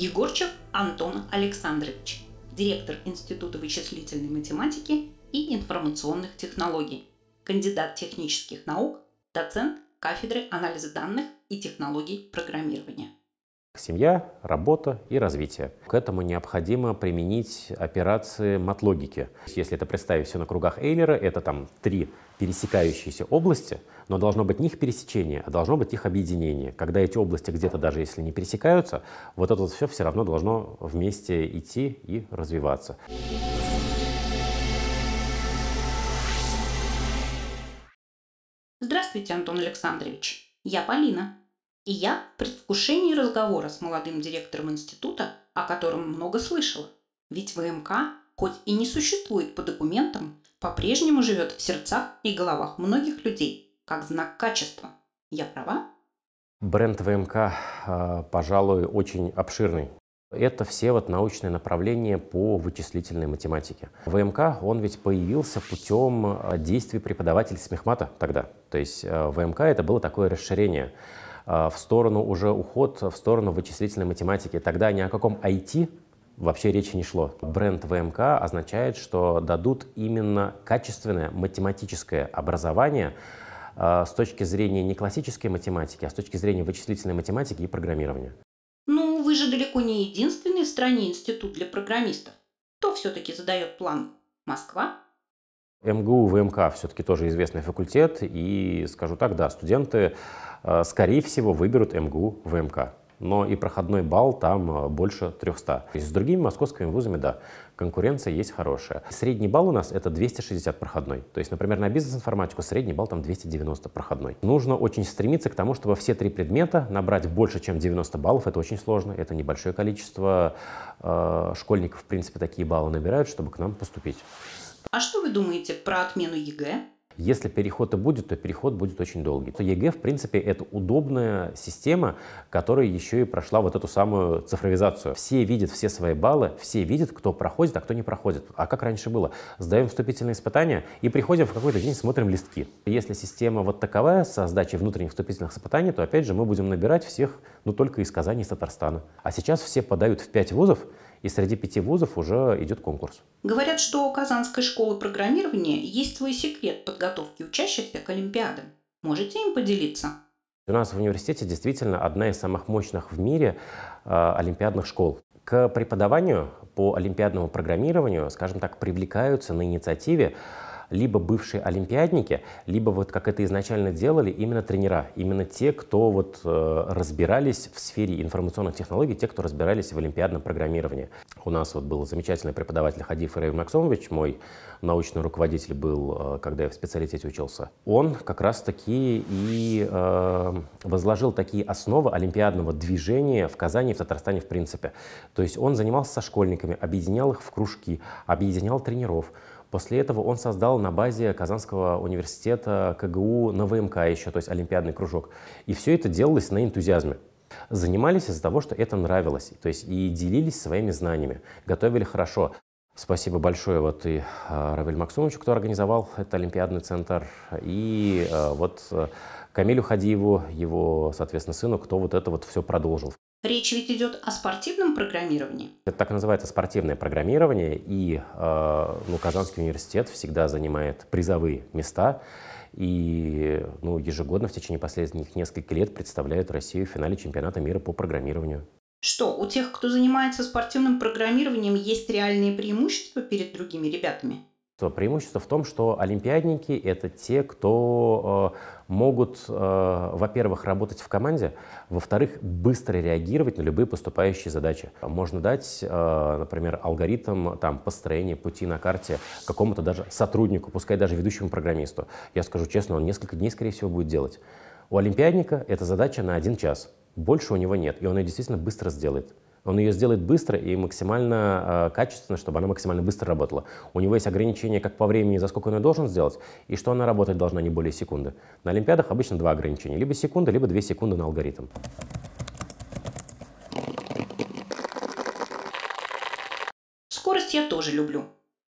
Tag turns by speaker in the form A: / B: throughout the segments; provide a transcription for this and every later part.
A: Егорчев Антон Александрович, директор Института вычислительной математики и информационных технологий, кандидат технических наук, доцент кафедры анализа данных и технологий программирования.
B: Семья, работа и развитие. К этому необходимо применить операции матлогики. Если это представить все на кругах Эйлера, это там три пересекающиеся области, но должно быть не их пересечение, а должно быть их объединение. Когда эти области где-то даже если не пересекаются, вот это вот все все равно должно вместе идти и развиваться.
A: Здравствуйте, Антон Александрович. Я Полина. И я в предвкушении разговора с молодым директором института, о котором много слышала. Ведь ВМК, хоть и не существует по документам, по-прежнему живет в сердцах и головах многих людей, как знак качества. Я права?
B: Бренд ВМК, а, пожалуй, очень обширный. Это все вот научные направления по вычислительной математике. ВМК, он ведь появился путем а, действий преподавателей смехмата тогда. То есть а, ВМК это было такое расширение в сторону уже уход в сторону вычислительной математики. Тогда ни о каком IT вообще речи не шло. Бренд ВМК означает, что дадут именно качественное математическое образование э, с точки зрения не классической математики, а с точки зрения вычислительной математики и программирования.
A: Ну, вы же далеко не единственный в стране институт для программистов. Кто все-таки задает план? Москва?
B: МГУ, ВМК все-таки тоже известный факультет, и скажу так, да, студенты, э, скорее всего, выберут МГУ, ВМК но и проходной балл там э, больше 300. И с другими московскими вузами, да, конкуренция есть хорошая. Средний балл у нас это 260 проходной. То есть, например, на бизнес-информатику средний балл там 290 проходной. Нужно очень стремиться к тому, чтобы все три предмета набрать больше, чем 90 баллов. Это очень сложно, это небольшое количество э, школьников, в принципе, такие баллы набирают, чтобы к нам поступить.
A: А что вы думаете про отмену ЕГЭ?
B: Если переход и будет, то переход будет очень долгий. То ЕГЭ, в принципе, это удобная система, которая еще и прошла вот эту самую цифровизацию. Все видят все свои баллы, все видят, кто проходит, а кто не проходит. А как раньше было? Сдаем вступительные испытания и приходим в какой-то день, смотрим листки. Если система вот таковая, со сдачей внутренних вступительных испытаний, то, опять же, мы будем набирать всех, ну, только из Казани, из Татарстана. А сейчас все подают в пять вузов, и среди пяти вузов уже идет конкурс.
A: Говорят, что у Казанской школы программирования есть свой секрет подготовки учащихся к Олимпиадам. Можете им поделиться?
B: У нас в университете действительно одна из самых мощных в мире э, олимпиадных школ. К преподаванию по олимпиадному программированию, скажем так, привлекаются на инициативе либо бывшие олимпиадники, либо вот как это изначально делали именно тренера, именно те, кто вот э, разбирались в сфере информационных технологий, те, кто разбирались в олимпиадном программировании. У нас вот был замечательный преподаватель Хадиф Рейв Максомович, мой научный руководитель был, э, когда я в специалитете учился. Он как раз-таки и э, возложил такие основы олимпиадного движения в Казани и в Татарстане в принципе. То есть он занимался со школьниками, объединял их в кружки, объединял тренеров – После этого он создал на базе Казанского университета КГУ на ВМК еще, то есть олимпиадный кружок. И все это делалось на энтузиазме. Занимались из-за того, что это нравилось, то есть и делились своими знаниями, готовили хорошо. Спасибо большое вот и а, Равель Максумовичу, кто организовал этот олимпиадный центр, и а, вот э, Камилю Хадиеву, его, соответственно, сыну, кто вот это вот все продолжил.
A: Речь ведь идет о спортивном программировании.
B: Это так называется спортивное программирование, и э, ну, Казанский университет всегда занимает призовые места, и ну, ежегодно в течение последних нескольких лет представляет Россию в финале чемпионата мира по программированию.
A: Что, у тех, кто занимается спортивным программированием, есть реальные преимущества перед другими ребятами?
B: То преимущество в том, что олимпиадники – это те, кто э, могут, э, во-первых, работать в команде, во-вторых, быстро реагировать на любые поступающие задачи. Можно дать, э, например, алгоритм там, построения пути на карте какому-то даже сотруднику, пускай даже ведущему программисту. Я скажу честно, он несколько дней, скорее всего, будет делать. У олимпиадника эта задача на один час. Больше у него нет, и он ее действительно быстро сделает. Он ее сделает быстро и максимально э, качественно, чтобы она максимально быстро работала. У него есть ограничения как по времени, за сколько он ее должен сделать, и что она работать должна не более секунды. На Олимпиадах обычно два ограничения, либо секунда, либо две секунды на алгоритм.
A: Скорость я тоже люблю.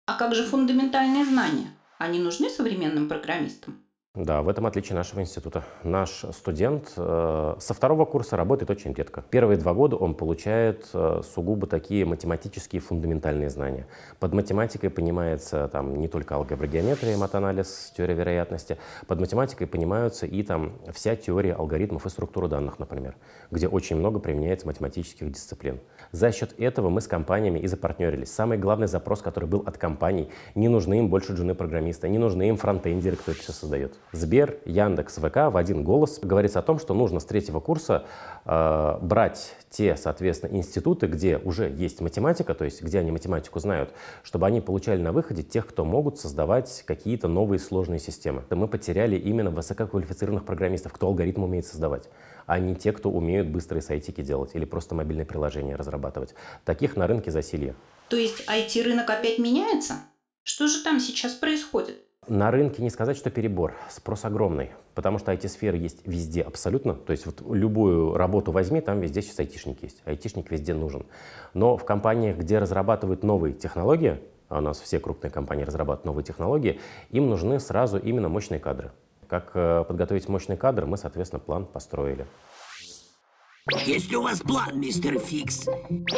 A: А как же фундаментальные знания? Они нужны современным программистам?
B: Да, в этом отличие нашего института. Наш студент э, со второго курса работает очень редко. Первые два года он получает э, сугубо такие математические фундаментальные знания. Под математикой понимается там не только алгебра, геометрия, матанализ, теория вероятности. Под математикой понимаются и там вся теория алгоритмов и структура данных, например, где очень много применяется математических дисциплин. За счет этого мы с компаниями и запартнерились. Самый главный запрос, который был от компаний, не нужны им больше джуны программиста, не нужны им фронтендеры, кто это все создает. Сбер, Яндекс, ВК в один голос говорится о том, что нужно с третьего курса э, брать те, соответственно, институты, где уже есть математика, то есть где они математику знают, чтобы они получали на выходе тех, кто могут создавать какие-то новые сложные системы. Мы потеряли именно высококвалифицированных программистов, кто алгоритм умеет создавать, а не те, кто умеют быстрые сайтики делать или просто мобильные приложения разрабатывать. Таких на рынке засилье.
A: То есть IT-рынок опять меняется? Что же там сейчас происходит?
B: На рынке не сказать, что перебор. Спрос огромный, потому что IT-сфера есть везде абсолютно. То есть вот любую работу возьми, там везде сейчас айтишник есть. Айтишник везде нужен. Но в компаниях, где разрабатывают новые технологии, а у нас все крупные компании разрабатывают новые технологии, им нужны сразу именно мощные кадры. Как э, подготовить мощный кадр, мы, соответственно, план построили.
A: Есть ли у вас план, мистер Фикс?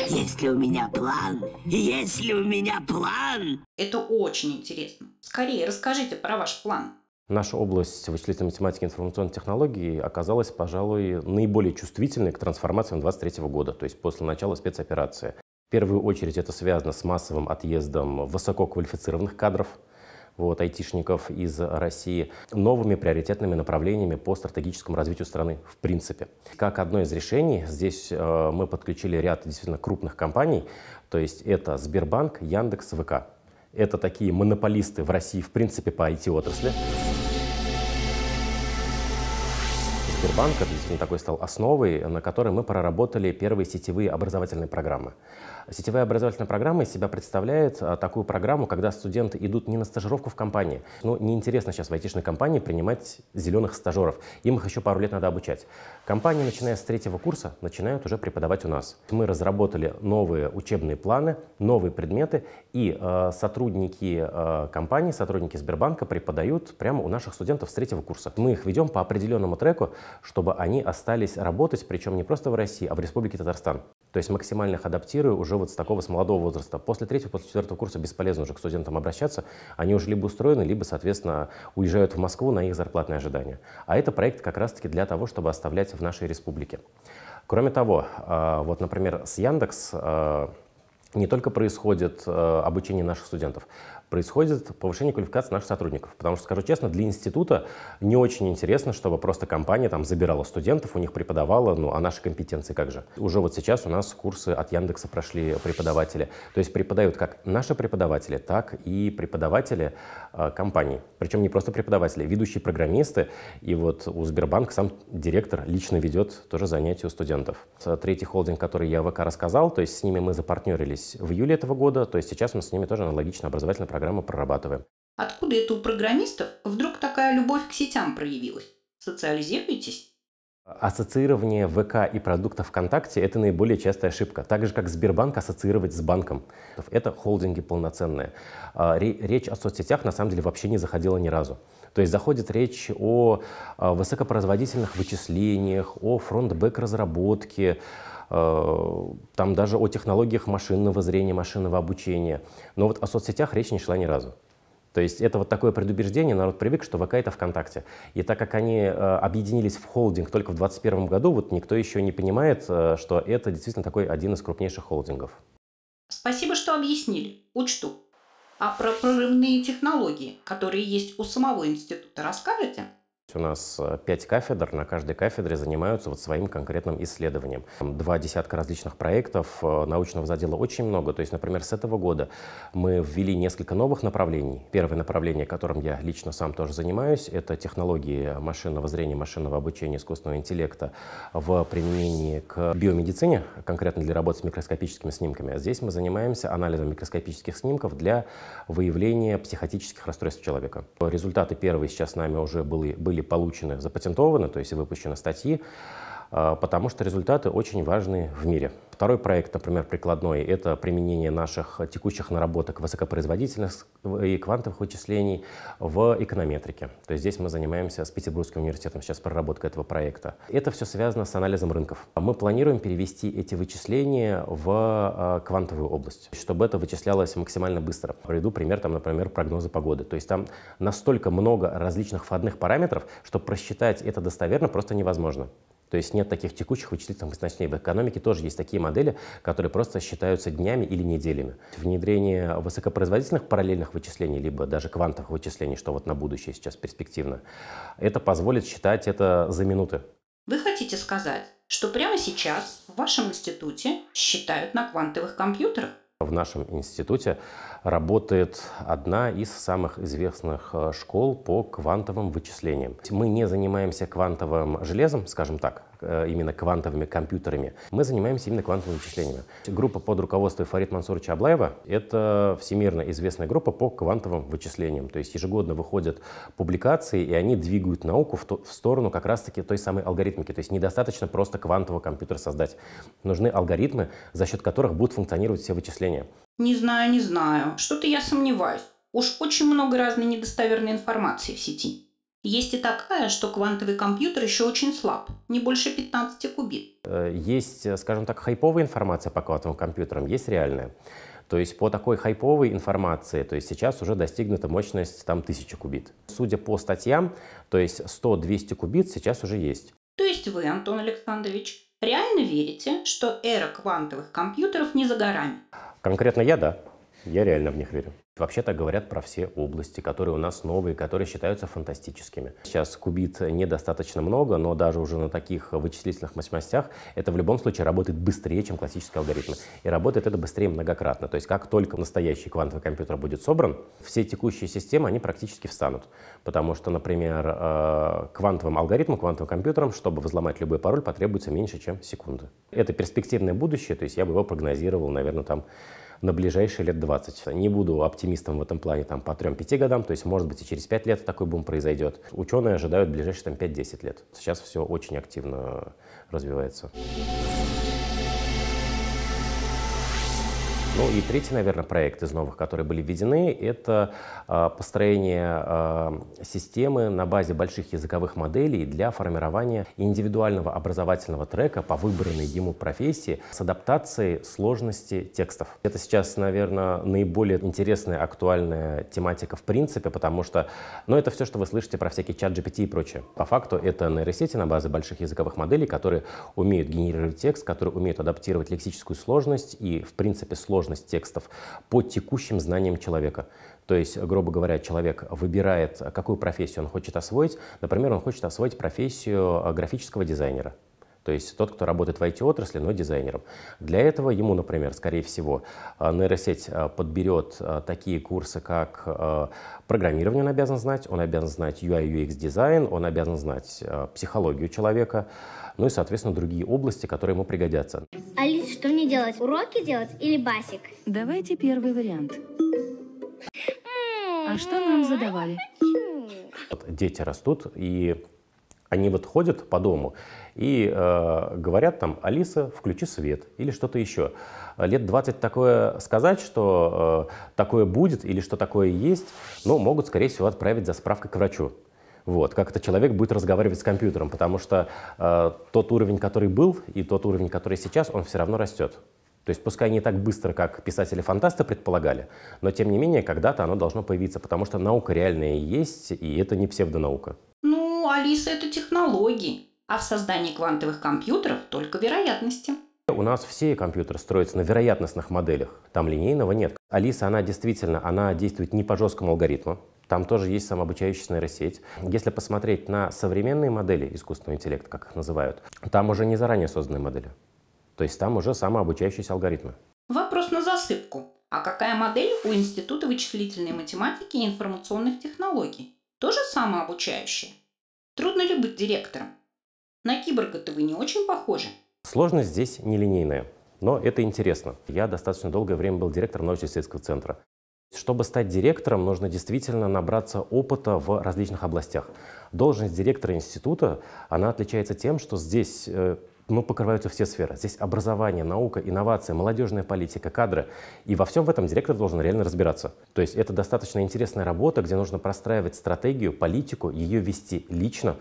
A: Есть ли у меня план? Есть ли у меня план? Это очень интересно. Скорее расскажите про ваш план.
B: Наша область вычислительной математики и информационных технологий оказалась, пожалуй, наиболее чувствительной к трансформациям 23 года, то есть после начала спецоперации. В первую очередь это связано с массовым отъездом высококвалифицированных кадров – вот, айтишников из России новыми приоритетными направлениями по стратегическому развитию страны в принципе. Как одно из решений, здесь э, мы подключили ряд действительно крупных компаний, то есть это Сбербанк, Яндекс, ВК. Это такие монополисты в России, в принципе, по IT-отрасли. Сбербанк – это действительно такой стал основой, на которой мы проработали первые сетевые образовательные программы. Сетевая образовательная программа из себя представляет а, такую программу, когда студенты идут не на стажировку в компании. Ну, неинтересно сейчас в айтишной компании принимать зеленых стажеров. Им их еще пару лет надо обучать. Компании, начиная с третьего курса, начинают уже преподавать у нас. Мы разработали новые учебные планы, новые предметы, и э, сотрудники э, компании, сотрудники Сбербанка преподают прямо у наших студентов с третьего курса. Мы их ведем по определенному треку, чтобы они они остались работать, причем не просто в России, а в Республике Татарстан. То есть максимально их адаптирую уже вот с такого, с молодого возраста. После третьего, после четвертого курса бесполезно уже к студентам обращаться. Они уже либо устроены, либо, соответственно, уезжают в Москву на их зарплатные ожидания. А это проект как раз-таки для того, чтобы оставлять в нашей республике. Кроме того, а, вот, например, с Яндекс а, не только происходит а, обучение наших студентов, происходит повышение квалификации наших сотрудников. Потому что, скажу честно, для института не очень интересно, чтобы просто компания там забирала студентов, у них преподавала, ну, а наши компетенции как же? Уже вот сейчас у нас курсы от Яндекса прошли преподаватели. То есть преподают как наши преподаватели, так и преподаватели э, а, компаний. Причем не просто преподаватели, ведущие программисты. И вот у Сбербанка сам директор лично ведет тоже занятия у студентов. Третий холдинг, который я ВК рассказал, то есть с ними мы запартнерились в июле этого года, то есть сейчас мы с ними тоже аналогично образовательная программа программу прорабатываем.
A: Откуда это у программистов вдруг такая любовь к сетям проявилась? Социализируетесь?
B: Ассоциирование ВК и продуктов ВКонтакте – это наиболее частая ошибка. Так же, как Сбербанк ассоциировать с банком. Это холдинги полноценные. А, речь о соцсетях на самом деле вообще не заходила ни разу. То есть заходит речь о а, высокопроизводительных вычислениях, о фронт-бэк разработке, Э, там даже о технологиях машинного зрения, машинного обучения. Но вот о соцсетях речь не шла ни разу. То есть это вот такое предубеждение, народ привык, что ВК это ВКонтакте. И так как они э, объединились в холдинг только в 2021 году, вот никто еще не понимает, э, что это действительно такой один из крупнейших холдингов.
A: Спасибо, что объяснили. Учту. А про прорывные технологии, которые есть у самого института, расскажете?
B: у нас э, пять кафедр, на каждой кафедре занимаются вот своим конкретным исследованием. Два десятка различных проектов, э, научного задела очень много. То есть, например, с этого года мы ввели несколько новых направлений. Первое направление, которым я лично сам тоже занимаюсь, это технологии машинного зрения, машинного обучения, искусственного интеллекта в применении к биомедицине, конкретно для работы с микроскопическими снимками. А здесь мы занимаемся анализом микроскопических снимков для выявления психотических расстройств человека. Результаты первые сейчас с нами уже были, были были получены, запатентованы, то есть выпущены статьи, а, потому что результаты очень важны в мире. Второй проект, например, прикладной, это применение наших текущих наработок высокопроизводительных и квантовых вычислений в эконометрике. То есть здесь мы занимаемся с Петербургским университетом сейчас проработкой этого проекта. Это все связано с анализом рынков. Мы планируем перевести эти вычисления в а, квантовую область, чтобы это вычислялось максимально быстро. Приведу пример, там, например, прогнозы погоды. То есть там настолько много различных входных параметров, что просчитать это достоверно просто невозможно. То есть нет таких текущих вычислительных мощностей. В экономике тоже есть такие модели, которые просто считаются днями или неделями. Внедрение высокопроизводительных параллельных вычислений, либо даже квантовых вычислений, что вот на будущее сейчас перспективно, это позволит считать это за минуты.
A: Вы хотите сказать, что прямо сейчас в вашем институте считают на квантовых компьютерах?
B: В нашем институте работает одна из самых известных э, школ по квантовым вычислениям. Мы не занимаемся квантовым железом, скажем так, Э, именно квантовыми компьютерами. Мы занимаемся именно квантовыми вычислениями. Группа под руководством Фарид Мансуровича Аблаева — это всемирно известная группа по квантовым вычислениям. То есть ежегодно выходят публикации, и они двигают науку в, ту, в сторону как раз-таки той самой алгоритмики. То есть недостаточно просто квантового компьютер создать. Нужны алгоритмы, за счет которых будут функционировать все вычисления.
A: Не знаю, не знаю. Что-то я сомневаюсь. Уж очень много разной недостоверной информации в сети. Есть и такая, что квантовый компьютер еще очень слаб, не больше 15 кубит.
B: Э, есть, э, скажем так, хайповая информация по квантовым компьютерам, есть реальная. То есть по такой хайповой информации, то есть сейчас уже достигнута мощность там 1000 кубит. Судя по статьям, то есть 100-200 кубит сейчас уже есть.
A: То есть вы, Антон Александрович, реально верите, что эра квантовых компьютеров не за горами?
B: Конкретно я, да. Я реально в них верю. Вообще-то говорят про все области, которые у нас новые, которые считаются фантастическими. Сейчас кубит недостаточно много, но даже уже на таких вычислительных мощностях это в любом случае работает быстрее, чем классические алгоритмы. И работает это быстрее многократно. То есть как только настоящий квантовый компьютер будет собран, все текущие системы, они практически встанут. Потому что, например, э, квантовым алгоритмом, квантовым компьютером, чтобы взломать любой пароль, потребуется меньше, чем секунды. Это перспективное будущее, то есть я бы его прогнозировал, наверное, там на ближайшие лет 20. Не буду оптимистом в этом плане там, по 3-5 годам, то есть, может быть, и через 5 лет такой бум произойдет. Ученые ожидают ближайшие там, 5-10 лет. Сейчас все очень активно развивается. Ну и третий, наверное, проект из новых, которые были введены, это а, построение а, системы на базе больших языковых моделей для формирования индивидуального образовательного трека по выбранной ему профессии с адаптацией сложности текстов. Это сейчас, наверное, наиболее интересная, актуальная тематика в принципе, потому что, ну, это все, что вы слышите про всякие чат GPT и прочее. По факту это нейросети на базе больших языковых моделей, которые умеют генерировать текст, которые умеют адаптировать лексическую сложность и, в принципе, сложность сложность текстов, по текущим знаниям человека. То есть, грубо говоря, человек выбирает, какую профессию он хочет освоить. Например, он хочет освоить профессию э, графического дизайнера. То есть тот, кто работает в IT-отрасли, но дизайнером. Для этого ему, например, скорее всего, э, нейросеть э, подберет такие курсы, как программирование он обязан знать, он обязан знать UI, UX дизайн, он обязан знать психологию человека, ну и, соответственно, другие области, которые ему пригодятся.
A: Алис, что делать? Уроки делать или басик? Давайте первый вариант. А что нам задавали?
B: Дети растут, и они вот ходят по дому и э, говорят там, Алиса, включи свет или что-то еще. Лет 20 такое сказать, что э, такое будет или что такое есть, но ну, могут, скорее всего, отправить за справкой к врачу вот, как это человек будет разговаривать с компьютером, потому что э, тот уровень, который был, и тот уровень, который сейчас, он все равно растет. То есть пускай не так быстро, как писатели-фантасты предполагали, но тем не менее когда-то оно должно появиться, потому что наука реальная есть, и это не псевдонаука.
A: Ну, Алиса — это технологии, а в создании квантовых компьютеров только вероятности.
B: У нас все компьютеры строятся на вероятностных моделях, там линейного нет. Алиса, она действительно, она действует не по жесткому алгоритму, там тоже есть самообучающаяся нейросеть. Если посмотреть на современные модели искусственного интеллекта, как их называют, там уже не заранее созданные модели. То есть там уже самообучающиеся алгоритмы.
A: Вопрос на засыпку. А какая модель у Института вычислительной математики и информационных технологий? Тоже самообучающая? Трудно ли быть директором? На киборга-то вы не очень похожи.
B: Сложность здесь нелинейная. Но это интересно. Я достаточно долгое время был директором научно-исследовательского центра. Чтобы стать директором, нужно действительно набраться опыта в различных областях. Должность директора института, она отличается тем, что здесь э, ну, покрываются все сферы. Здесь образование, наука, инновация, молодежная политика, кадры. И во всем в этом директор должен реально разбираться. То есть это достаточно интересная работа, где нужно простраивать стратегию, политику, ее вести лично,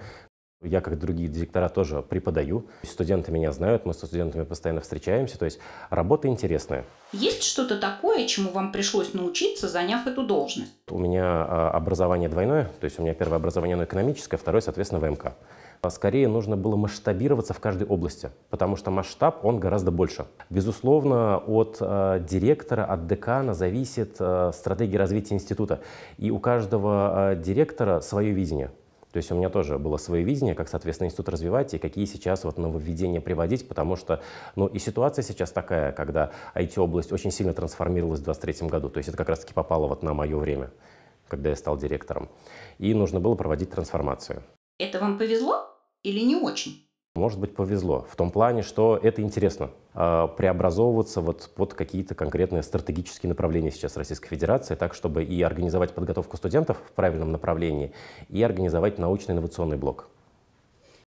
B: я, как другие директора, тоже преподаю. Студенты меня знают, мы со студентами постоянно встречаемся, то есть работа интересная.
A: Есть что-то такое, чему вам пришлось научиться, заняв эту должность?
B: У меня а, образование двойное, то есть у меня первое образование оно экономическое, второе, соответственно, ВМК. А скорее нужно было масштабироваться в каждой области, потому что масштаб, он гораздо больше. Безусловно, от э, директора, от декана зависит э, стратегия развития института. И у каждого э, директора свое видение. То есть у меня тоже было свое видение, как, соответственно, институт развивать и какие сейчас вот нововведения приводить, потому что, ну, и ситуация сейчас такая, когда IT-область очень сильно трансформировалась в 2023 году. То есть это как раз-таки попало вот на мое время, когда я стал директором. И нужно было проводить трансформацию.
A: Это вам повезло или не очень?
B: Может быть, повезло в том плане, что это интересно а, преобразовываться вот под какие-то конкретные стратегические направления сейчас Российской Федерации, так чтобы и организовать подготовку студентов в правильном направлении, и организовать научно-инновационный блок.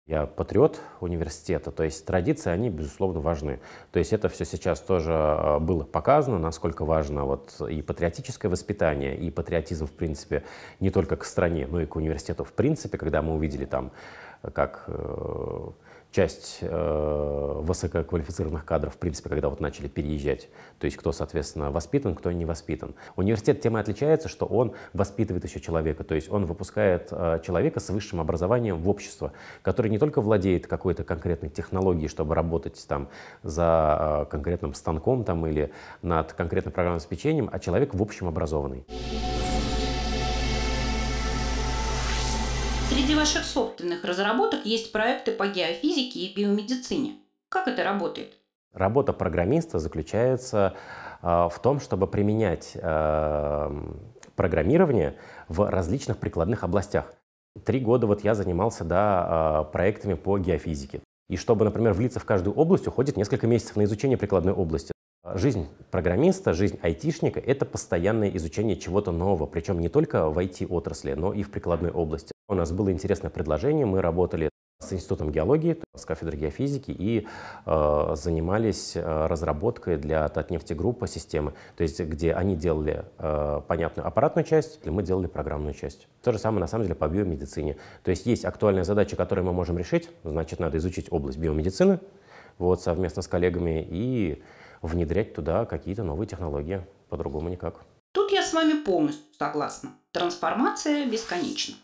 B: Я патриот университета, то есть традиции, они, безусловно, важны. То есть это все сейчас тоже а, было показано, насколько важно вот и патриотическое воспитание, и патриотизм, в принципе, не только к стране, но и к университету в принципе, когда мы увидели там, как э, часть э, высококвалифицированных кадров, в принципе, когда вот начали переезжать, то есть кто, соответственно, воспитан, кто не воспитан. Университет тем и отличается, что он воспитывает еще человека, то есть он выпускает э, человека с высшим образованием в общество, который не только владеет какой-то конкретной технологией, чтобы работать там за э, конкретным станком там или над конкретным программным обеспечением, а человек в общем образованный.
A: наших собственных разработок есть проекты по геофизике и биомедицине. Как это работает?
B: Работа программиста заключается э, в том, чтобы применять э, программирование в различных прикладных областях. Три года вот я занимался да, э, проектами по геофизике. И чтобы, например, влиться в каждую область, уходит несколько месяцев на изучение прикладной области. Жизнь программиста, жизнь айтишника – это постоянное изучение чего-то нового, причем не только в IT-отрасли, но и в прикладной области. У нас было интересное предложение, мы работали с Институтом геологии, с кафедрой геофизики и э, занимались э, разработкой для Татнефтегруппа системы, то есть где они делали э, понятную аппаратную часть, мы делали программную часть. То же самое на самом деле по биомедицине. То есть есть актуальная задача, которую мы можем решить, значит надо изучить область биомедицины вот, совместно с коллегами и внедрять туда какие-то новые технологии, по-другому никак.
A: Тут я с вами полностью согласна. Трансформация бесконечна.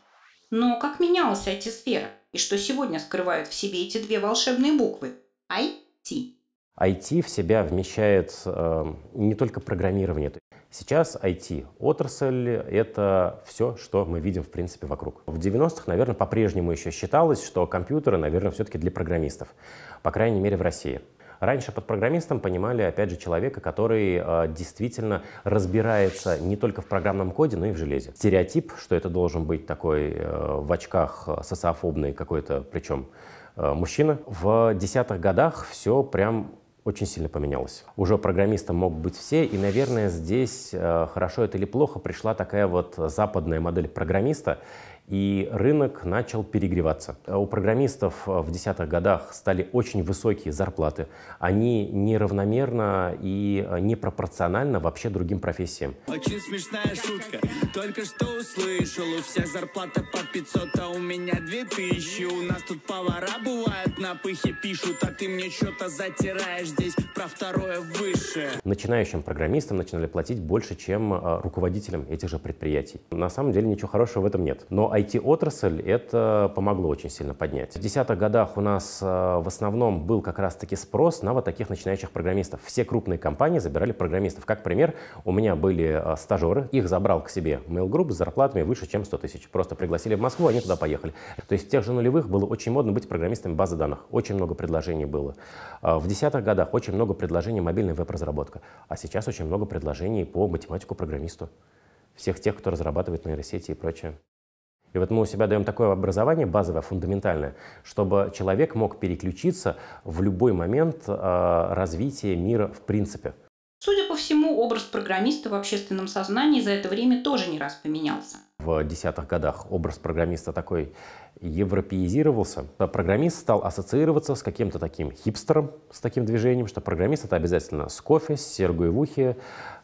A: Но как менялась IT-сфера? И что сегодня скрывают в себе эти две волшебные буквы? IT.
B: IT в себя вмещает э, не только программирование. Сейчас IT-отрасль — это все, что мы видим, в принципе, вокруг. В 90-х, наверное, по-прежнему еще считалось, что компьютеры, наверное, все-таки для программистов. По крайней мере, в России. Раньше под программистом понимали, опять же, человека, который э, действительно разбирается не только в программном коде, но и в железе. Стереотип, что это должен быть такой э, в очках э, социофобный какой-то, причем э, мужчина, в десятых годах все прям очень сильно поменялось. Уже программистом мог быть все, и, наверное, здесь, э, хорошо это или плохо, пришла такая вот западная модель программиста, и рынок начал перегреваться. У программистов э, в десятых годах стали очень высокие зарплаты. Они неравномерно и э, непропорционально вообще другим профессиям. Очень смешная шутка. Только что услышал, у всех зарплата по 500, а у меня 2000. У нас тут повара бывают, на пыхе пишут, а ты мне что-то затираешь здесь про второе выше. Начинающим программистам начинали платить больше, чем э, руководителям этих же предприятий. На самом деле ничего хорошего в этом нет. Но IT-отрасль это помогло очень сильно поднять. В десятых годах у нас э, в основном был как раз-таки спрос на вот таких начинающих программистов. Все крупные компании забирали программистов. Как пример, у меня были э, стажеры, их забрал к себе Mail Group с зарплатами выше, чем 100 тысяч. Просто пригласили в Москву, они туда поехали. То есть в тех же нулевых было очень модно быть программистами базы данных. Очень много предложений было. А в десятых годах очень много предложений мобильной веб-разработка. А сейчас очень много предложений по математику программисту всех тех, кто разрабатывает нейросети и прочее. И вот мы у себя даем такое образование базовое, фундаментальное, чтобы человек мог переключиться в любой момент э, развития мира в принципе.
A: Судя по всему, образ программиста в общественном сознании за это время тоже не раз поменялся
B: в десятых годах образ программиста такой европеизировался, программист стал ассоциироваться с каким-то таким хипстером, с таким движением, что программист это обязательно с кофе, с сергой в ухе,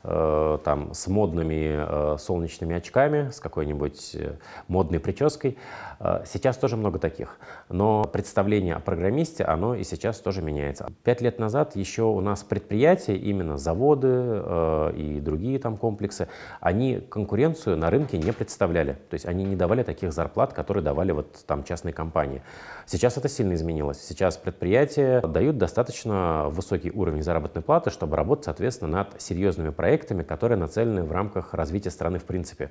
B: э, там, с модными э, солнечными очками, с какой-нибудь э, модной прической. Э, сейчас тоже много таких, но представление о программисте, оно и сейчас тоже меняется. Пять лет назад еще у нас предприятия, именно заводы э, и другие там комплексы, они конкуренцию на рынке не представляли составляли. То есть они не давали таких зарплат, которые давали вот там частные компании. Сейчас это сильно изменилось. Сейчас предприятия дают достаточно высокий уровень заработной платы, чтобы работать, соответственно, над серьезными проектами, которые нацелены в рамках развития страны в принципе.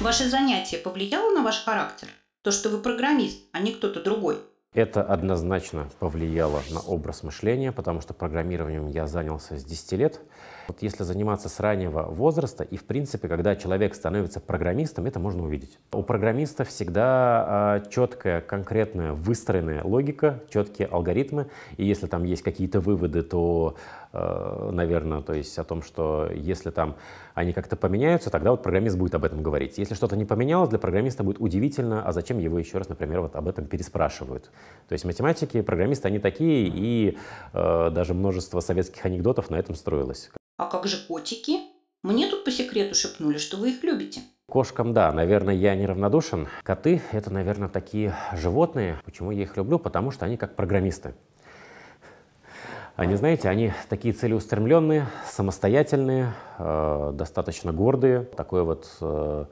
A: Ваше занятие повлияло на ваш характер? То, что вы программист, а не кто-то другой?
B: Это однозначно повлияло на образ мышления, потому что программированием я занялся с 10 лет. Вот если заниматься с раннего возраста, и в принципе, когда человек становится программистом, это можно увидеть. У программиста всегда а, четкая, конкретная, выстроенная логика, четкие алгоритмы, и если там есть какие-то выводы, то Э, наверное, то есть о том, что если там они как-то поменяются, тогда вот программист будет об этом говорить. Если что-то не поменялось, для программиста будет удивительно, а зачем его еще раз, например, вот об этом переспрашивают. То есть математики, программисты, они такие, и э, даже множество советских анекдотов на этом строилось.
A: А как же котики? Мне тут по секрету шепнули, что вы их любите.
B: Кошкам, да, наверное, я неравнодушен. Коты — это, наверное, такие животные. Почему я их люблю? Потому что они как программисты. Они, знаете, они такие целеустремленные, самостоятельные, э, достаточно гордые. Такое вот э,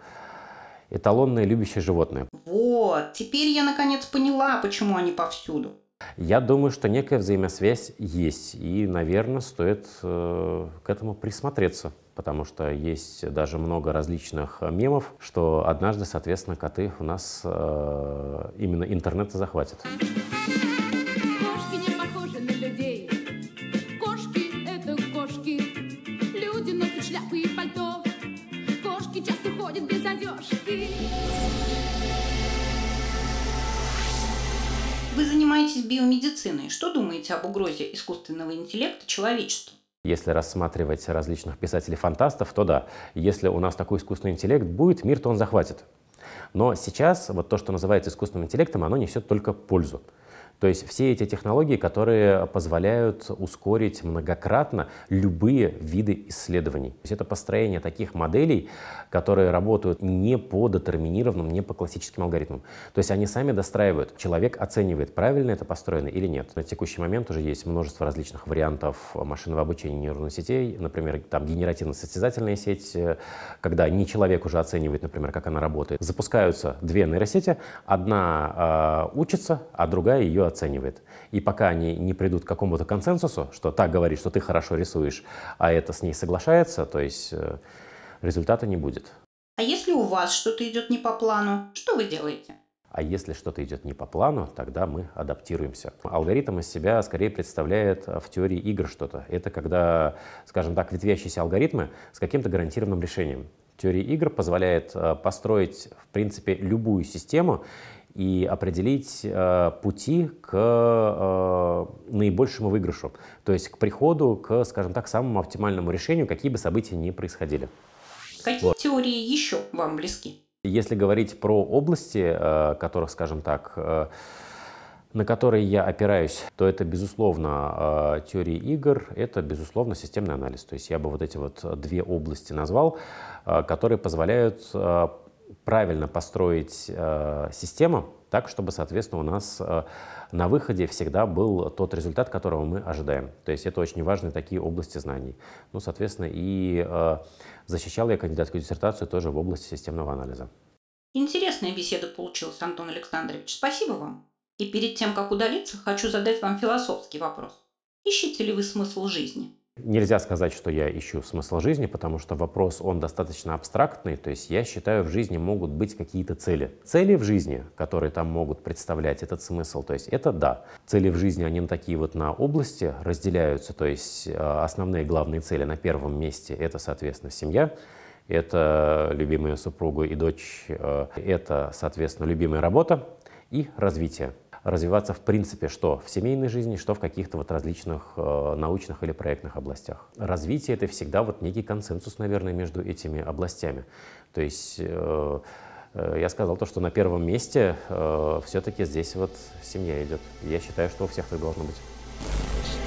B: эталонное любящее животное.
A: Вот, теперь я наконец поняла, почему они повсюду.
B: Я думаю, что некая взаимосвязь есть, и, наверное, стоит э, к этому присмотреться, потому что есть даже много различных мемов, что однажды, соответственно, коты у нас э, именно интернета захватят.
A: ходит без одежды. Вы занимаетесь биомедициной. Что думаете об угрозе искусственного интеллекта человечеству?
B: Если рассматривать различных писателей-фантастов, то да, если у нас такой искусственный интеллект будет, мир-то он захватит. Но сейчас вот то, что называется искусственным интеллектом, оно несет только пользу. То есть все эти технологии, которые позволяют ускорить многократно любые виды исследований. То есть это построение таких моделей, которые работают не по детерминированным, не по классическим алгоритмам. То есть они сами достраивают. Человек оценивает, правильно это построено или нет. На текущий момент уже есть множество различных вариантов машинного обучения нейронных сетей. Например, там генеративно-состязательная сеть, э, когда не человек уже оценивает, например, как она работает. Запускаются две нейросети, одна э, учится, а другая ее оценивает. И пока они не придут к какому-то консенсусу, что так говорит, что ты хорошо рисуешь, а это с ней соглашается, то есть э, результата не будет.
A: А если у вас что-то идет не по плану, что вы делаете?
B: А если что-то идет не по плану, тогда мы адаптируемся. Алгоритм из себя скорее представляет а, в теории игр что-то. Это когда, скажем так, ветвящиеся алгоритмы с каким-то гарантированным решением. Теория игр позволяет а, построить, в принципе, любую систему и определить э, пути к э, наибольшему выигрышу, то есть к приходу к, скажем так, самому оптимальному решению, какие бы события ни происходили.
A: Какие вот. теории еще вам близки?
B: Если говорить про области, э, которых, скажем так, э, на которые я опираюсь, то это, безусловно, э, теории игр, это, безусловно, системный анализ. То есть я бы вот эти вот две области назвал, э, которые позволяют э, правильно построить э, систему так, чтобы, соответственно, у нас э, на выходе всегда был тот результат, которого мы ожидаем. То есть это очень важные такие области знаний. Ну, соответственно, и э, защищал я кандидатскую диссертацию тоже в области системного анализа.
A: Интересная беседа получилась, Антон Александрович. Спасибо вам. И перед тем, как удалиться, хочу задать вам философский вопрос. Ищете ли вы смысл жизни?
B: Нельзя сказать, что я ищу смысл жизни, потому что вопрос, он достаточно абстрактный. То есть я считаю, в жизни могут быть какие-то цели. Цели в жизни, которые там могут представлять этот смысл, то есть это да. Цели в жизни, они такие вот на области разделяются. То есть э, основные главные цели на первом месте – это, соответственно, семья. Это любимая супруга и дочь, э, это, соответственно, любимая работа и развитие развиваться в принципе что в семейной жизни, что в каких-то вот различных э, научных или проектных областях. Развитие — это всегда вот некий консенсус, наверное, между этими областями. То есть э, э я сказал то, что на первом месте э, все-таки здесь вот семья идет. Я считаю, что у всех так должно быть.